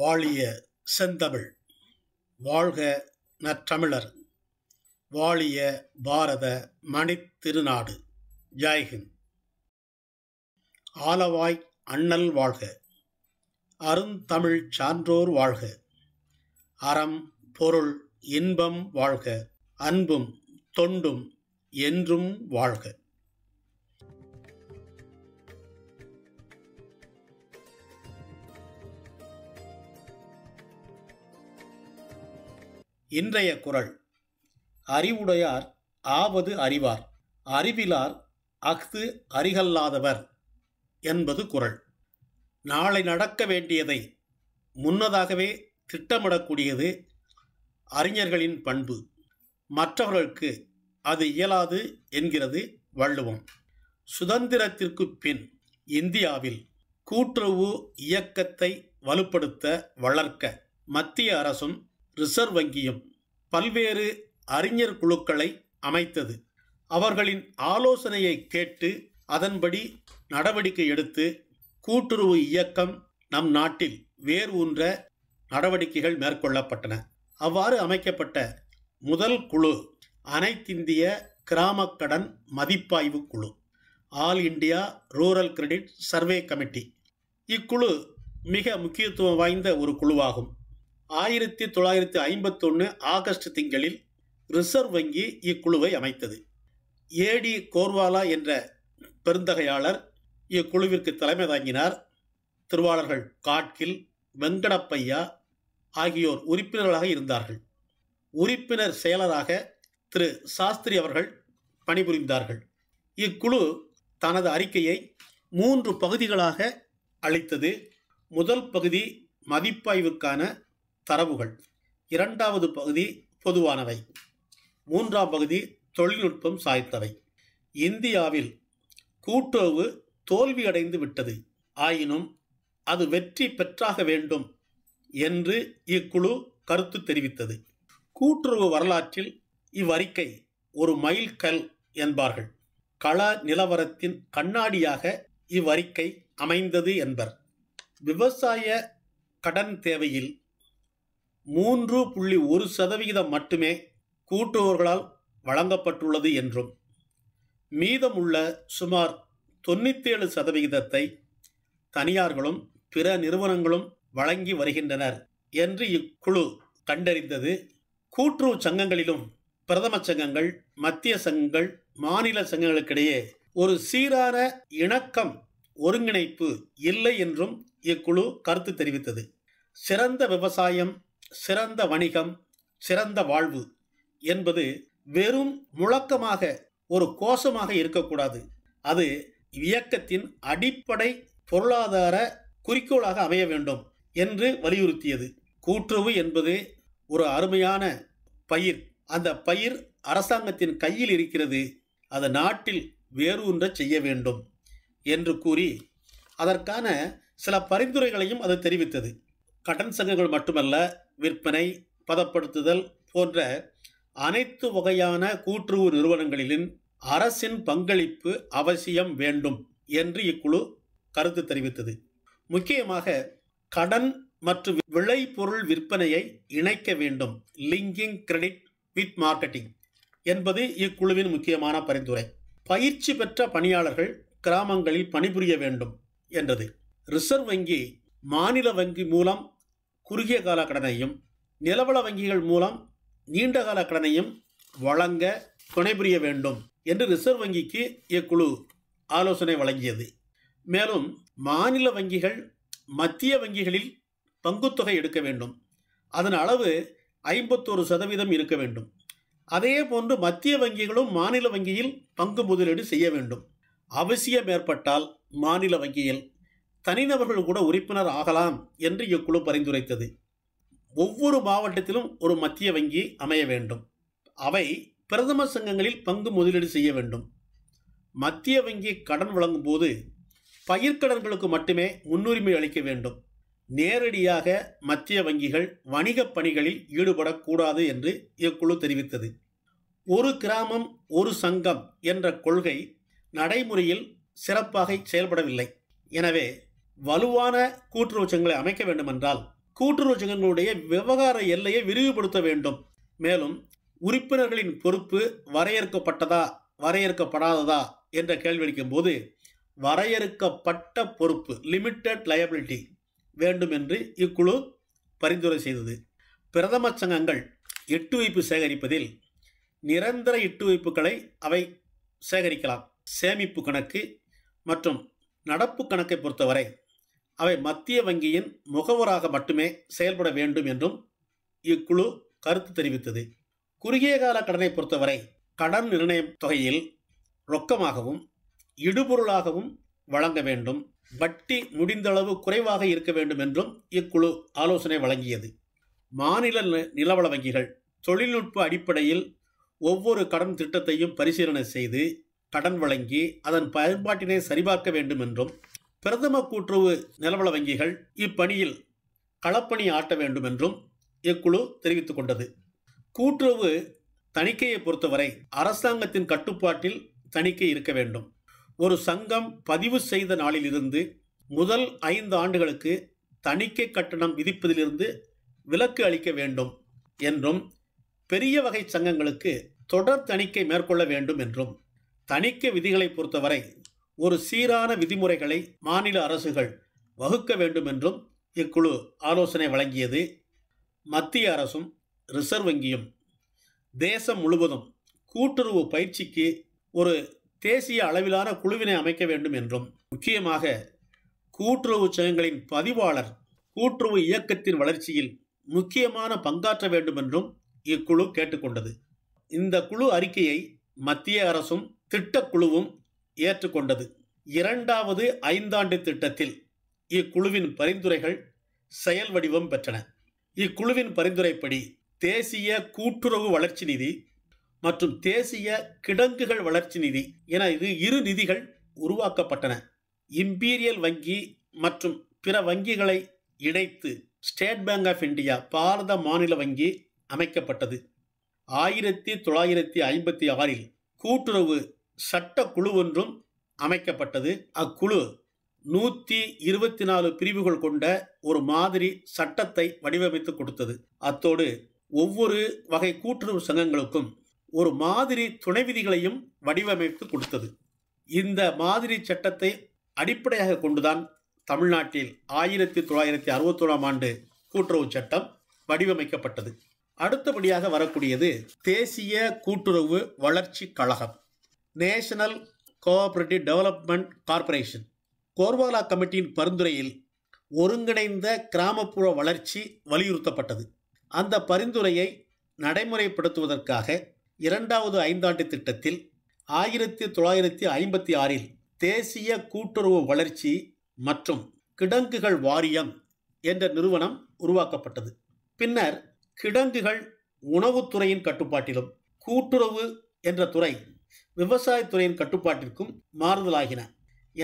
வாழிய செந்தமிழ் வாழ்க நற்றமிழர் வாழிய பாரத மணித்திருநாடு ஜாய்ஹிந்த் ஆலவாய் அண்ணல் வாழ்க அருந்தமிழ் சான்றோர் வாழ்க அறம் பொருள் இன்பம் வாழ்க அன்பும் தொண்டும் என்றும் வாழ்க இன்றைய குரல் அறிவுடையார் ஆவது அறிவார் அறிவிலார் அஃது அறிகல்லாதவர் என்பது குரல் நாளை நடக்க வேண்டியதை முன்னதாகவே திட்டமிடக்கூடியது அறிஞர்களின் பண்பு மற்றவர்களுக்கு அது இயலாது என்கிறது வள்ளுவம் சுதந்திரத்திற்கு பின் இந்தியாவில் கூட்டுறவு இயக்கத்தை வலுப்படுத்த வளர்க்க மத்திய அரசும் ரிசர்வ் வங்கியும் பல்வேறு அறிஞர் குழுக்களை அமைத்தது அவர்களின் ஆலோசனையை கேட்டு அதன்படி நடவடிக்கை எடுத்து கூட்டுறவு இயக்கம் நம் நாட்டில் வேர் ஊன்ற நடவடிக்கைகள் மேற்கொள்ளப்பட்டன அவ்வாறு அமைக்கப்பட்ட முதல் குழு அனைத்திந்திய கிராமக்கடன் மதிப்பாய்வு குழு all India rural credit survey committee இக்குழு மிக முக்கியத்துவம் வாய்ந்த ஒரு குழுவாகும் ஆயிரத்தி தொள்ளாயிரத்தி ஐம்பத்தொன்று ஆகஸ்ட் திங்களில் ரிசர்வ் வங்கி இக்குழுவை அமைத்தது ஏடி கோர்வாலா என்ற பெருந்தகையாளர் இக்குழுவிற்கு தலைமை தாங்கினார் திருவாளர்கள் காட்கில் வெங்கடப்பையா ஆகியோர் உறுப்பினர்களாக இருந்தார்கள் உறுப்பினர் செயலராக திரு சாஸ்திரி அவர்கள் பணிபுரிந்தார்கள் இக்குழு தனது அறிக்கையை மூன்று பகுதிகளாக அளித்தது முதல் பகுதி மதிப்பாய்வுக்கான தரவுகள் இரண்டாவது பகுதி பொதுவானவை மூன்றாம் பகுதி தொழில்நுட்பம் சாய்த்தவை இந்தியாவில் கூட்டுறவு தோல்வியடைந்து விட்டது ஆயினும் அது வெற்றி பெற்றாக வேண்டும் என்று இக்குழு கருத்து தெரிவித்தது கூட்டுறவு வரலாற்றில் இவ்வறிக்கை ஒரு மைல்கல் என்பார்கள் கள நிலவரத்தின் கண்ணாடியாக இவ்வறிக்கை அமைந்தது என்பர் விவசாய கடன் தேவையில் மூன்று புள்ளி ஒரு சதவிகிதம் மட்டுமே கூட்டுவோர்களால் வழங்கப்பட்டுள்ளது என்றும் மீதமுள்ள சுமார் தொண்ணூத்தேழு சதவிகிதத்தை தனியார்களும் பிற நிறுவனங்களும் வழங்கி வருகின்றனர் என்று இக்குழு கண்டறிந்தது கூட்டுறவு சங்கங்களிலும் பிரதம சங்கங்கள் மத்திய சங்கங்கள் மாநில சங்கங்களுக்கிடையே ஒரு சீரான இணக்கம் ஒருங்கிணைப்பு இல்லை என்றும் இக்குழு கருத்து தெரிவித்தது சிறந்த விவசாயம் சிறந்த வணிகம் சிறந்த வாழ்வு என்பது வெறும் முழக்கமாக ஒரு கோஷமாக இருக்கக்கூடாது அது இயக்கத்தின் அடிப்படை பொருளாதார குறிக்கோளாக அமைய வேண்டும் என்று வலியுறுத்தியது கூற்றுவு என்பது ஒரு அருமையான பயிர் அந்த பயிர் அரசாங்கத்தின் கையில் இருக்கிறது அது நாட்டில் வேரூன்ற செய்ய வேண்டும் என்று கூறி அதற்கான சில பரிந்துரைகளையும் அது தெரிவித்தது கடன் சங்கங்கள் மட்டுமல்ல விற்பனை பதப்படுத்துதல் போன்ற அனைத்து வகையான கூட்டுறவு நிறுவனங்களிலும் அரசின் பங்களிப்பு அவசியம் வேண்டும் என்று இக்குழு கருத்து தெரிவித்தது முக்கியமாக கடன் மற்றும் விளைபொருள் விற்பனையை இணைக்க வேண்டும் லிங்கிங் கிரெடிட் வித் மார்க்கெட்டிங் என்பது இக்குழுவின் முக்கியமான பரிந்துரை பயிற்சி பெற்ற பணியாளர்கள் கிராமங்களில் பணிபுரிய வேண்டும் என்றது ரிசர்வ் வங்கி மாநில வங்கி மூலம் குறுகிய கால கடனையும் நிலவள வங்கிகள் மூலம் நீண்ட கால கடனையும் வழங்க துணைபுரிய வேண்டும் என்று ரிசர்வ் வங்கிக்கு இக்குழு ஆலோசனை வழங்கியது மேலும் மாநில வங்கிகள் மத்திய வங்கிகளில் பங்குத்தொகை எடுக்க வேண்டும் அதன் அளவு ஐம்பத்தோரு சதவீதம் இருக்க வேண்டும் அதே போன்று மத்திய வங்கிகளும் மாநில வங்கியில் பங்கு முதலீடு செய்ய வேண்டும் அவசியம் ஏற்பட்டால் மாநில வங்கியில் தனிநபர்கள் கூட உறுப்பினர் ஆகலாம் என்று இக்குழு பரிந்துரைத்தது ஒவ்வொரு மாவட்டத்திலும் ஒரு மத்திய வங்கி அமைய வேண்டும் அவை பிரதம சங்கங்களில் பங்கு முதலீடு செய்ய வேண்டும் மத்திய வங்கி கடன் வழங்கும் போது பயிர்க்கடன்களுக்கு மட்டுமே முன்னுரிமை அளிக்க வேண்டும் நேரடியாக மத்திய வங்கிகள் வணிகப் பணிகளில் ஈடுபடக்கூடாது என்று இக்குழு தெரிவித்தது ஒரு கிராமம் ஒரு சங்கம் என்ற கொள்கை நடைமுறையில் சிறப்பாக செயல்படவில்லை எனவே வலுவான கூட்டுறவுச்சங்களை அமைக்க வேண்டுமென்றால் கூட்டுறவுச்சங்கங்களுடைய விவகார எல்லையை விரிவுபடுத்த வேண்டும் மேலும் உறுப்பினர்களின் பொறுப்பு வரையறுக்கப்பட்டதா வரையறுக்கப்படாததா என்ற கேள்வி அளிக்கும் போது வரையறுக்கப்பட்ட பொறுப்பு லிமிட்டட் லயபிலிட்டி வேண்டும் என்று இக்குழு பரிந்துரை செய்தது பிரதம சங்கங்கள் எட்டு வைப்பு சேகரிப்பதில் நிரந்தர எட்டு வைப்புகளை அவை சேகரிக்கலாம் சேமிப்பு கணக்கு மற்றும் நடப்பு கணக்கை பொறுத்தவரை அவை மத்திய வங்கியின் முகவராக மட்டுமே செயல்பட வேண்டும் என்றும் இக்குழு கருத்து தெரிவித்தது குறுகிய கால கடனை பொறுத்தவரை கடன் நிர்ணயம் தொகையில் ரொக்கமாகவும் இடுபொருளாகவும் வழங்க வேண்டும் வட்டி முடிந்தளவு குறைவாக இருக்க வேண்டும் என்றும் இக்குழு ஆலோசனை வழங்கியது மாநில நிலவள வங்கிகள் தொழில்நுட்ப அடிப்படையில் ஒவ்வொரு கடன் திட்டத்தையும் பரிசீலனை செய்து கடன் வழங்கி அதன் பயன்பாட்டினை சரிபார்க்க வேண்டும் என்றும் பிரதம கூட்டுறவு நிலவள வங்கிகள் இப்பணியில் களப்பணி ஆட்ட வேண்டும் என்றும் இக்குழு தெரிவித்துக் கொண்டது கூட்டுறவு தணிக்கையை பொறுத்தவரை அரசாங்கத்தின் கட்டுப்பாட்டில் தணிக்கை இருக்க வேண்டும் ஒரு சங்கம் பதிவு செய்த நாளிலிருந்து முதல் ஐந்து ஆண்டுகளுக்கு தணிக்கை கட்டணம் விதிப்பதிலிருந்து விலக்கு அளிக்க வேண்டும் என்றும் பெரிய வகை சங்கங்களுக்கு தொடர் தணிக்கை மேற்கொள்ள வேண்டும் என்றும் தணிக்கை விதிகளை பொறுத்தவரை ஒரு சீரான விதிமுறைகளை மாநில அரசுகள் வகுக்க வேண்டும் என்றும் இக்குழு ஆலோசனை வழங்கியது மத்திய அரசும் ரிசர்வ் வங்கியும் தேசம் முழுவதும் கூட்டுறவு பயிற்சிக்கு ஒரு தேசிய அளவிலான குழுவினை அமைக்க வேண்டும் என்றும் முக்கியமாக கூட்டுறவு சங்கங்களின் பதிவாளர் கூட்டுறவு இயக்கத்தின் வளர்ச்சியில் முக்கியமான பங்காற்ற வேண்டும் என்றும் இக்குழு கேட்டுக்கொண்டது இந்த குழு அறிக்கையை மத்திய அரசும் திட்டக்குழுவும் ஏற்றுக்கொண்டது இரண்டாவது ஐந்தாண்டு திட்டத்தில் இக்குழுவின் பரிந்துரைகள் செயல் வடிவம் பெற்றன இக்குழுவின் பரிந்துரைப்படி தேசிய கூட்டுறவு வளர்ச்சி நிதி மற்றும் தேசிய கிடங்குகள் வளர்ச்சி நிதி என இது இரு நிதிகள் உருவாக்கப்பட்டன இம்பீரியல் வங்கி மற்றும் பிற வங்கிகளை இணைத்து state bank of India Bharat மாநில வங்கி அமைக்கப்பட்டது ஆயிரத்தி தொள்ளாயிரத்தி ஐம்பத்தி ஆறில் கூட்டுறவு சட்ட குழு ஒன்றும் அமைக்கப்பட்டது அக்குழு நூற்றி இருபத்தி நாலு பிரிவுகள் கொண்ட ஒரு மாதிரி சட்டத்தை வடிவமைத்து கொடுத்தது அத்தோடு ஒவ்வொரு வகை கூட்டுறவு சங்கங்களுக்கும் ஒரு மாதிரி துணை விதிகளையும் வடிவமைத்து கொடுத்தது இந்த மாதிரி சட்டத்தை அடிப்படையாக கொண்டுதான் தமிழ்நாட்டில் ஆயிரத்தி தொள்ளாயிரத்தி அறுபத்தோழாம் ஆண்டு கூட்டுறவு சட்டம் வடிவமைக்கப்பட்டது அடுத்தபடியாக வரக்கூடியது தேசிய கூட்டுறவு வளர்ச்சி கழகம் national cooperative development corporation Gorwala கமிட்டியின் பரிந்துரையில் ஒருங்கிணைந்த கிராமப்புற வளர்ச்சி வலியுறுத்தப்பட்டது அந்த பரிந்துரையை நடைமுறைப்படுத்துவதற்காக இரண்டாவது ஐந்தாண்டு திட்டத்தில் ஆயிரத்தி தொள்ளாயிரத்தி ஐம்பத்தி ஆறில் தேசிய கூட்டுறவு வளர்ச்சி மற்றும் கிடங்குகள் வாரியம் என்ற நிறுவனம் உருவாக்கப்பட்டது பின்னர் கிடங்குகள் உணவுத்துறையின் கட்டுப்பாட்டிலும் கூட்டுறவு என்ற துறை விவசாயத்துறையின் கட்டுப்பாட்டிற்கும் மாறுதலாகின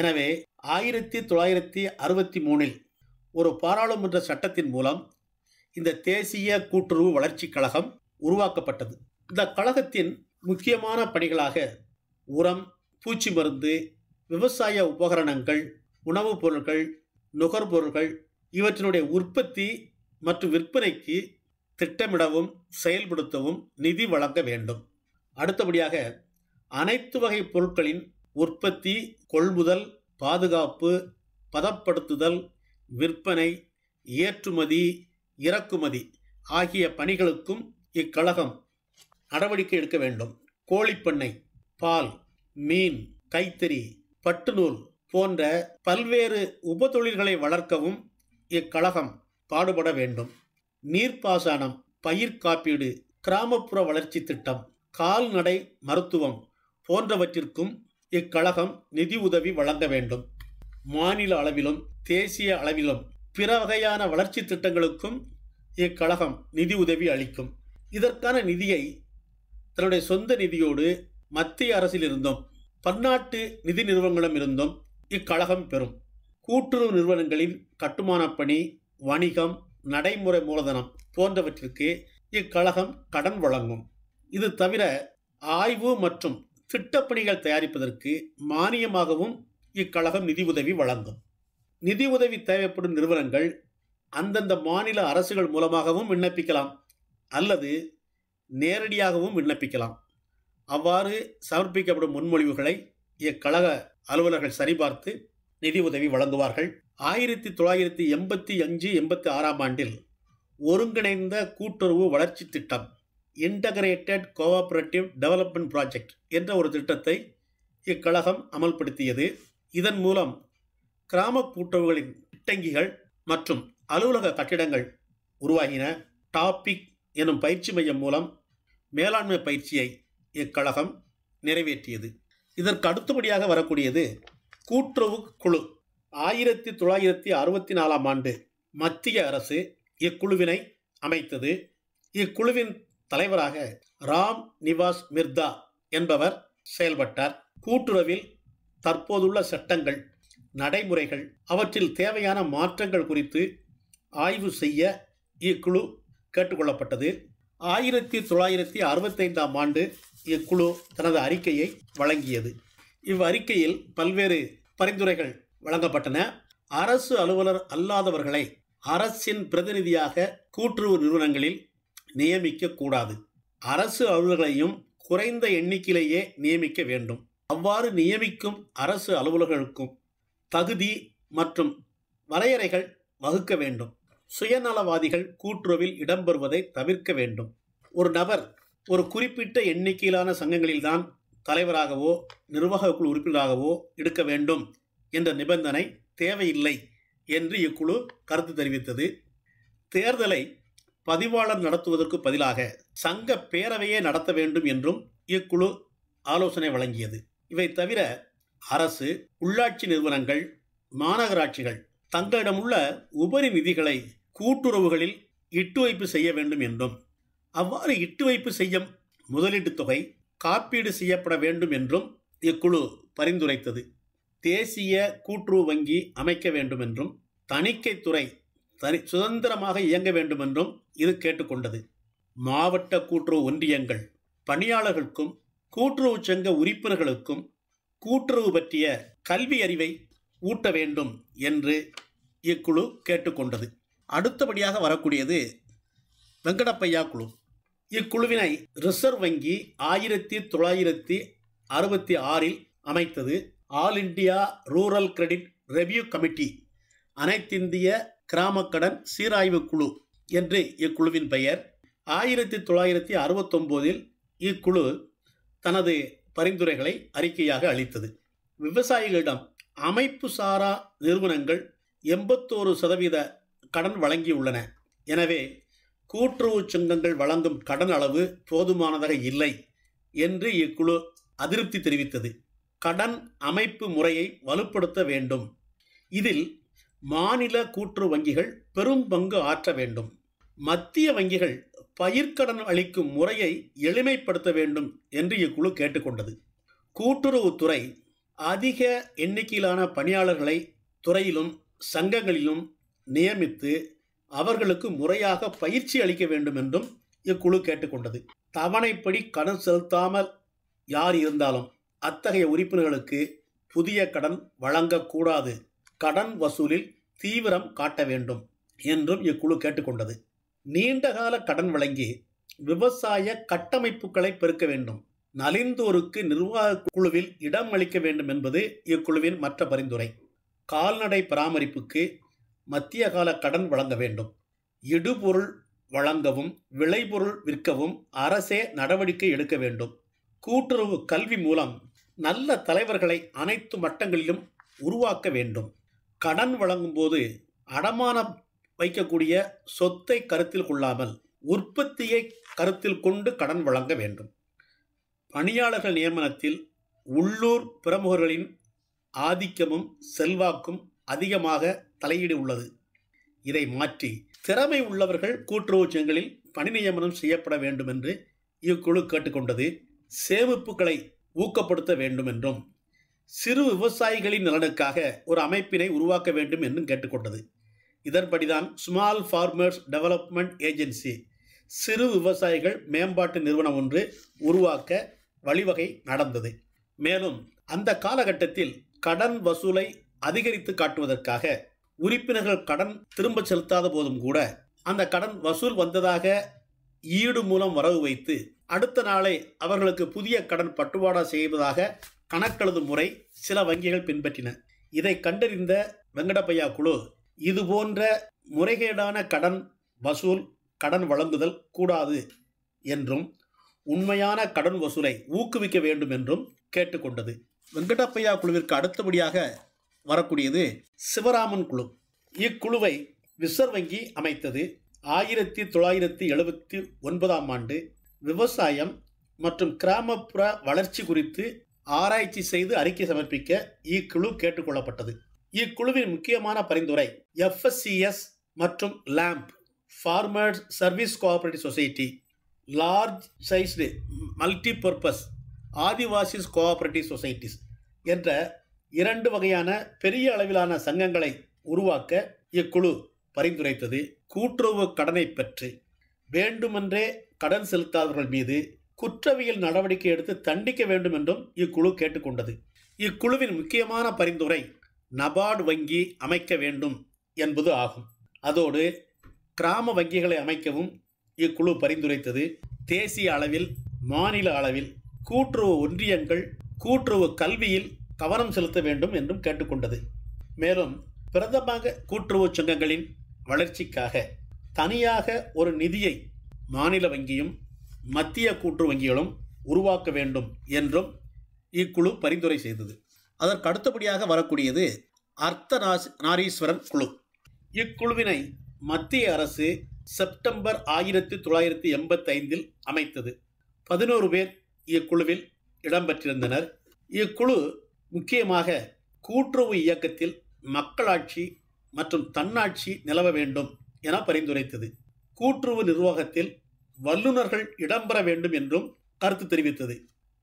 எனவே ஆயிரத்தி தொள்ளாயிரத்தி அறுபத்தி மூணில் ஒரு பாராளுமன்ற சட்டத்தின் மூலம் இந்த தேசிய கூட்டுறவு வளர்ச்சி கழகம் உருவாக்கப்பட்டது இந்த கழகத்தின் முக்கியமான பணிகளாக உரம் பூச்சி மருந்து விவசாய உபகரணங்கள் உணவுப் பொருட்கள் நுகர்பொருட்கள் இவற்றினுடைய உற்பத்தி மற்றும் விற்பனைக்கு திட்டமிடவும் செயல்படுத்தவும் நிதி வழங்க வேண்டும் அடுத்தபடியாக அனைத்து வகை பொருட்களின் உற்பத்தி கொள்முதல் பாதுகாப்பு பதப்படுத்துதல் விற்பனை ஏற்றுமதி இறக்குமதி ஆகிய பணிகளுக்கும் இக்கழகம் நடவடிக்கை எடுக்க வேண்டும் கோழிப்பண்ணை பால் மீன் கைத்தறி பட்டுநூல் போன்ற பல்வேறு உபதொழில்களை வளர்க்கவும் இக்கழகம் பாடுபட வேண்டும் நீர்ப்பாசனம் பயிர் காப்பீடு கிராமப்புற வளர்ச்சி திட்டம் கால்நடை மருத்துவம் போன்றவற்றிற்கும் இக்கழகம் நிதி உதவி வழங்க வேண்டும் மாநில அளவிலும் தேசிய அளவிலும் பிற வகையான வளர்ச்சி திட்டங்களுக்கும் இக்கழகம் நிதி உதவி அளிக்கும் இதற்கான நிதியை தன்னுடைய சொந்த நிதியோடு மத்திய அரசிலிருந்தும் பன்னாட்டு நிதி நிறுவனங்களிடமிருந்தும் இக்கழகம் பெறும் கூட்டுறவு நிறுவனங்களின் கட்டுமானப் பணி வணிகம் நடைமுறை மூலதனம் போன்றவற்றிற்கு இக்கழகம் கடன் வழங்கும் இது தவிர ஆய்வு மற்றும் திட்டப்பணிகள் தயாரிப்பதற்கு மானியமாகவும் இக்கழகம் நிதி உதவி வழங்கும் நிதி உதவி தேவைப்படும் நிறுவனங்கள் அந்தந்த மாநில அரசுகள் மூலமாகவும் விண்ணப்பிக்கலாம் அல்லது நேரடியாகவும் விண்ணப்பிக்கலாம் அவ்வாறு சமர்ப்பிக்கப்படும் முன்மொழிவுகளை இக்கழக அலுவலர்கள் சரிபார்த்து நிதி உதவி வழங்குவார்கள் ஆயிரத்தி தொள்ளாயிரத்தி எண்பத்தி அஞ்சு எண்பத்தி ஆறாம் ஆண்டில் ஒருங்கிணைந்த கூட்டுறவு வளர்ச்சி திட்டம் இன்டகிரேட்டட் கோஆப்ரேட்டிவ் டெவலப்மெண்ட் ப்ராஜெக்ட் என்ற ஒரு திட்டத்தை இக்கழகம் அமல்படுத்தியது இதன் மூலம் கிராம கூட்டுறவுகளின் இட்டங்கிகள் மற்றும் அலுவலக கட்டிடங்கள் உருவாகின டாபிக் எனும் பயிற்சி மையம் மூலம் மேலாண்மை பயிற்சியை இக்கழகம் நிறைவேற்றியது இதற்கு அடுத்தபடியாக வரக்கூடியது கூட்டுறவு குழு ஆயிரத்தி தொள்ளாயிரத்தி அறுபத்தி நாலாம் ஆண்டு மத்திய அரசு இக்குழுவினை அமைத்தது இக்குழுவின் தலைவராக ராம் நிவாஸ் மிர்தா என்பவர் செயல்பட்டார் கூட்டுறவில் தற்போதுள்ள சட்டங்கள் நடைமுறைகள் அவற்றில் தேவையான மாற்றங்கள் குறித்து ஆய்வு செய்ய இக்குழு கேட்டுக்கொள்ளப்பட்டது ஆயிரத்தி தொள்ளாயிரத்தி அறுபத்தைந்தாம் ஆண்டு இக்குழு தனது அறிக்கையை வழங்கியது இவ்வறிக்கையில் பல்வேறு பரிந்துரைகள் வழங்கப்பட்டன அரசு அலுவலர் அல்லாதவர்களை அரசின் பிரதிநிதியாக கூட்டுறவு நிறுவனங்களில் நியமிக்கக்கூடாது அரசு அலுவலர்களையும் குறைந்த எண்ணிக்கையிலேயே நியமிக்க வேண்டும் அவ்வாறு நியமிக்கும் அரசு அலுவலர்களுக்கும் தகுதி மற்றும் வரையறைகள் வகுக்க வேண்டும் சுயநலவாதிகள் கூட்டுறவில் இடம்பெறுவதை தவிர்க்க வேண்டும் ஒரு நபர் ஒரு குறிப்பிட்ட எண்ணிக்கையிலான சங்கங்களில்தான் தலைவராகவோ நிர்வாக குழு உறுப்பினராகவோ இருக்க வேண்டும் என்ற நிபந்தனை தேவையில்லை என்று இக்குழு கருத்து தெரிவித்தது தேர்தலை பதிவாளர் நடத்துவதற்கு பதிலாக சங்க பேரவையே நடத்த வேண்டும் என்றும் இக்குழு ஆலோசனை வழங்கியது இவை தவிர அரசு உள்ளாட்சி நிறுவனங்கள் மாநகராட்சிகள் தங்களிடமுள்ள உபரி நிதிகளை கூட்டுறவுகளில் இட்டு வைப்பு செய்ய வேண்டும் என்றும் அவ்வாறு இட்டு வைப்பு செய்யும் முதலீட்டுத் தொகை காப்பீடு செய்யப்பட வேண்டும் என்றும் இக்குழு பரிந்துரைத்தது தேசிய கூட்டுறவு வங்கி அமைக்க வேண்டும் என்றும் தணிக்கைத்துறை தனி சுதந்திரமாக இயங்க வேண்டும் என்றும் இது கேட்டுக்கொண்டது மாவட்ட கூட்டுறவு ஒன்றியங்கள் பணியாளர்களுக்கும் கூட்டுறவு சங்க உறுப்பினர்களுக்கும் கூட்டுறவு பற்றிய கல்வி அறிவை ஊட்ட வேண்டும் என்று இக்குழு கேட்டுக்கொண்டது அடுத்தபடியாக வரக்கூடியது வெங்கடப்பையா குழு இக்குழுவினை ரிசர்வ் வங்கி ஆயிரத்தி தொள்ளாயிரத்தி அறுபத்தி ஆறில் அமைத்தது all India rural credit review committee அனைத்திந்திய கிராமக்கடன் சீராய்வு குழு என்று இக்குழுவின் பெயர் ஆயிரத்தி தொள்ளாயிரத்தி அறுபத்தொம்போதில் இக்குழு தனது பரிந்துரைகளை அறிக்கையாக அளித்தது விவசாயிகளிடம் அமைப்பு சாரா நிறுவனங்கள் எண்பத்தோரு சதவீத கடன் வழங்கியுள்ளன எனவே கூட்டுறவு சங்கங்கள் வழங்கும் கடன் அளவு போதுமானதாக இல்லை என்று இக்குழு அதிருப்தி தெரிவித்தது கடன் அமைப்பு முறையை வலுப்படுத்த வேண்டும் இதில் மாநில கூட்டுறவு வங்கிகள் பெரும் பங்கு ஆற்ற வேண்டும் மத்திய வங்கிகள் பயிர்க்கடன் அளிக்கும் முறையை எளிமைப்படுத்த வேண்டும் என்று இக்குழு கேட்டுக்கொண்டது கூட்டுறவுத்துறை அதிக எண்ணிக்கையிலான பணியாளர்களை துறையிலும் சங்கங்களிலும் நியமித்து அவர்களுக்கு முறையாக பயிற்சி அளிக்க வேண்டும் என்றும் இக்குழு கேட்டுக்கொண்டது தவணைப்படி கடன் செலுத்தாமல் யார் இருந்தாலும் அத்தகைய உறுப்பினர்களுக்கு புதிய கடன் வழங்கக்கூடாது கடன் வசூலில் தீவிரம் காட்ட வேண்டும் என்றும் இக்குழு கேட்டுக்கொண்டது நீண்டகால கடன் வழங்கி விவசாய கட்டமைப்புகளை பெருக்க வேண்டும் நலிந்தோருக்கு நிர்வாக குழுவில் இடம் அளிக்க வேண்டும் என்பது இக்குழுவின் மற்ற பரிந்துரை கால்நடை பராமரிப்புக்கு மத்திய கால கடன் வழங்க வேண்டும் இடுபொருள் வழங்கவும் விளைபொருள் விற்கவும் அரசே நடவடிக்கை எடுக்க வேண்டும் கூட்டுறவு கல்வி மூலம் நல்ல தலைவர்களை அனைத்து மட்டங்களிலும் உருவாக்க வேண்டும் கடன் வழங்கும் போது அடமான வைக்கக்கூடிய சொத்தை கருத்தில் கொள்ளாமல் உற்பத்தியை கருத்தில் கொண்டு கடன் வழங்க வேண்டும் பணியாளர்கள் நியமனத்தில் உள்ளூர் பிரமுகர்களின் ஆதிக்கமும் செல்வாக்கும் அதிகமாக தலையீடு உள்ளது இதை மாற்றி திறமை உள்ளவர்கள் கூட்டுறவு சங்கங்களில் பணி நியமனம் செய்யப்பட வேண்டும் என்று இக்குழு கேட்டுக்கொண்டது சேமிப்புகளை ஊக்கப்படுத்த வேண்டும் என்றும் சிறு விவசாயிகளின் நலனுக்காக ஒரு அமைப்பினை உருவாக்க வேண்டும் என்றும் கேட்டுக்கொண்டது இதன்படிதான் ஸ்மால் ஃபார்மர்ஸ் டெவலப்மெண்ட் ஏஜென்சி சிறு விவசாயிகள் மேம்பாட்டு நிறுவனம் ஒன்று உருவாக்க வழிவகை நடந்தது மேலும் அந்த காலகட்டத்தில் கடன் வசூலை அதிகரித்து காட்டுவதற்காக உறுப்பினர்கள் கடன் திரும்ப செலுத்தாத போதும் கூட அந்த கடன் வசூல் வந்ததாக ஈடு மூலம் வரவு வைத்து அடுத்த நாளை அவர்களுக்கு புதிய கடன் பட்டுவாடா செய்வதாக கணக்கெழுதும் முறை சில வங்கிகள் பின்பற்றின இதை கண்டறிந்த வெங்கடப்பையா குழு இது போன்ற முறைகேடான கடன் வசூல் கடன் வழங்குதல் கூடாது என்றும் உண்மையான கடன் வசூலை ஊக்குவிக்க வேண்டும் என்றும் கேட்டுக்கொண்டது வெங்கடப்பையா குழுவிற்கு அடுத்தபடியாக வரக்கூடியது சிவராமன் குழு இக்குழுவை ரிசர்வ் வங்கி அமைத்தது ஆயிரத்தி தொள்ளாயிரத்தி எழுபத்தி ஒன்பதாம் ஆண்டு விவசாயம் மற்றும் கிராமப்புற வளர்ச்சி குறித்து ஆராய்ச்சி செய்து அறிக்கை சமர்ப்பிக்க இக்குழு கேட்டுக்கொள்ளப்பட்டது இக்குழுவின் முக்கியமான பரிந்துரை எஃப்எஸ்சிஎஸ் மற்றும் LAMP farmers service cooperative society large sized multi purpose Adivasis cooperative societies என்ற இரண்டு வகையான பெரிய அளவிலான சங்கங்களை உருவாக்க இக்குழு பரிந்துரைத்தது கூட்டுறவு கடனை பெற்று வேண்டுமென்றே கடன் செலுத்தாதவர்கள் மீது குற்றவியல் நடவடிக்கை எடுத்து தண்டிக்க வேண்டும் என்றும் இக்குழு கேட்டுக்கொண்டது இக்குழுவின் முக்கியமான பரிந்துரை நபார்டு வங்கி அமைக்க வேண்டும் என்பது ஆகும் அதோடு கிராம வங்கிகளை அமைக்கவும் இக்குழு பரிந்துரைத்தது தேசிய அளவில் மாநில அளவில் கூட்டுறவு ஒன்றியங்கள் கூட்டுறவு கல்வியில் கவனம் செலுத்த வேண்டும் என்றும் கேட்டுக்கொண்டது மேலும் பிரதமாக கூட்டுறவு சங்கங்களின் வளர்ச்சிக்காக தனியாக ஒரு நிதியை மாநில வங்கியும் மத்திய கூட்டு வங்கிகளும் உருவாக்க வேண்டும் என்றும் இக்குழு பரிந்துரை செய்தது அதற்கு அடுத்தபடியாக வரக்கூடியது அர்த்த நாரீஸ்வரர் குழு இக்குழுவினை மத்திய அரசு செப்டம்பர் ஆயிரத்தி தொள்ளாயிரத்தி எண்பத்தைந்தில் அமைத்தது பதினோரு பேர் இக்குழுவில் இடம்பெற்றிருந்தனர் இக்குழு முக்கியமாக கூட்டுறவு இயக்கத்தில் மக்களாட்சி மற்றும் தன்னாட்சி நிலவ வேண்டும் என பரிந்துரைத்தது கூட்டுறவு நிர்வாகத்தில் வல்லுநர்கள் இடம்பெற வேண்டும் என்றும் கருத்து தெரிவித்தது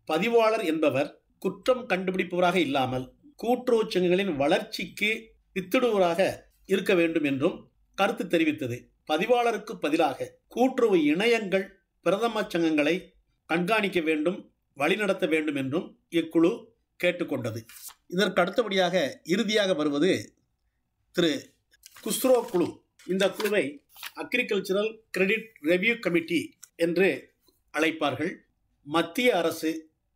பதிவாளர் என்பவர் குற்றம் கண்டுபிடிப்பவராக இல்லாமல் கூட்டுறவுச்சங்கங்களின் வளர்ச்சிக்கு வித்திடுவராக இருக்க வேண்டும் என்றும் கருத்து தெரிவித்தது பதிவாளருக்கு பதிலாக கூட்டுறவு இணையங்கள் பிரதம சங்கங்களை கண்காணிக்க வேண்டும் வழிநடத்த வேண்டும் என்றும் இக்குழு கேட்டுக்கொண்டது இதற்கு அடுத்தபடியாக இறுதியாக வருவது திரு குஸ்ரோ குழு இந்த குழுவை அக்ரிகல்ச்சரல் கிரெடிட் ரெவியூ கமிட்டி என்று அழைப்பார்கள் மத்திய அரசு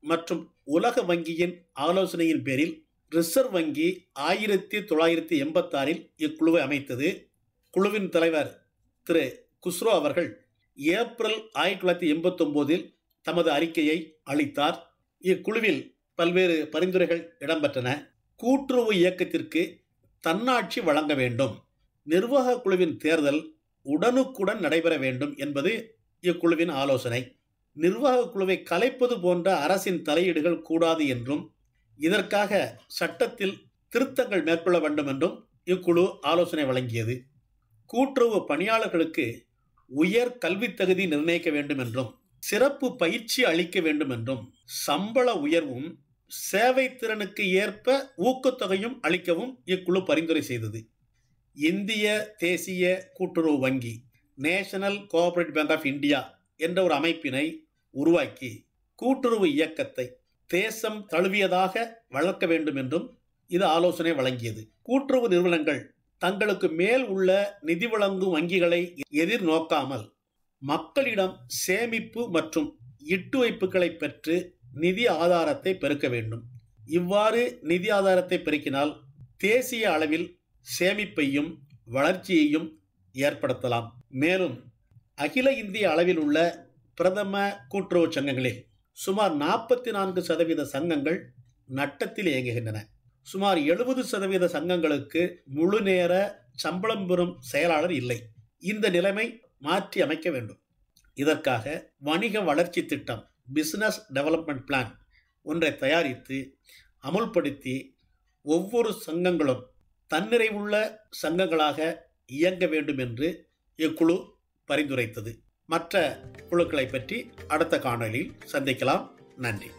மற்றும் உலக வங்கியின் ஆலோசனையின் பேரில் ரிசர்வ் வங்கி ஆயிரத்தி தொள்ளாயிரத்தி எண்பத்தாறில் இக்குழுவை அமைத்தது குழுவின் தலைவர் திரு குஸ்ரோ அவர்கள் ஏப்ரல் ஆயிரத்தி தொள்ளாயிரத்தி எண்பத்தொம்போதில் தமது அறிக்கையை அளித்தார் இக்குழுவில் பல்வேறு பரிந்துரைகள் இடம்பெற்றன கூட்டுறவு இயக்கத்திற்கு தன்னாட்சி வழங்க வேண்டும் நிர்வாக குழுவின் தேர்தல் உடனுக்குடன் நடைபெற வேண்டும் என்பது இக்குழுவின் ஆலோசனை நிர்வாக குழுவை கலைப்பது போன்ற அரசின் தலையீடுகள் கூடாது என்றும் இதற்காக சட்டத்தில் திருத்தங்கள் மேற்கொள்ள வேண்டும் என்றும் இக்குழு ஆலோசனை வழங்கியது கூட்டுறவு பணியாளர்களுக்கு உயர் கல்வி தகுதி நிர்ணயிக்க வேண்டும் என்றும் சிறப்பு பயிற்சி அளிக்க வேண்டும் என்றும் சம்பள உயர்வும் சேவை திறனுக்கு ஏற்ப ஊக்கத்தொகையும் அளிக்கவும் இக்குழு பரிந்துரை செய்தது இந்திய தேசிய கூட்டுறவு வங்கி national cooperative bank of India என்ற ஒரு அமைப்பினை உருவாக்கி கூட்டுறவு இயக்கத்தை தேசம் தழுவியதாக வளர்க்க வேண்டும் என்றும் இது ஆலோசனை வழங்கியது கூட்டுறவு நிறுவனங்கள் தங்களுக்கு மேல் உள்ள நிதி வழங்கும் வங்கிகளை எதிர்நோக்காமல் மக்களிடம் சேமிப்பு மற்றும் இட்டுவைப்புகளை பெற்று நிதி ஆதாரத்தை பெருக்க வேண்டும் இவ்வாறு நிதி ஆதாரத்தை பெருக்கினால் தேசிய அளவில் சேமிப்பையும் வளர்ச்சியையும் ஏற்படுத்தலாம் மேலும் அகில இந்திய அளவில் உள்ள பிரதம கூட்டுறவு சங்கங்களில் சுமார் நாற்பத்தி நான்கு சதவீத சங்கங்கள் நட்டத்தில் இயங்குகின்றன சுமார் எழுபது சதவீத சங்கங்களுக்கு முழு நேர சம்பளம் பெறும் செயலாளர் இல்லை இந்த நிலைமை மாற்றி அமைக்க வேண்டும் இதற்காக வணிக வளர்ச்சி திட்டம் பிஸ்னஸ் டெவலப்மெண்ட் பிளான் ஒன்றை தயாரித்து அமுல்படுத்தி ஒவ்வொரு சங்கங்களும் தன்னிறைவுள்ள சங்கங்களாக இயங்க வேண்டும் என்று இக்குழு பரிந்துரைத்தது மற்ற குழுக்களை பற்றி அடுத்த காணொலியில் சந்திக்கலாம் நன்றி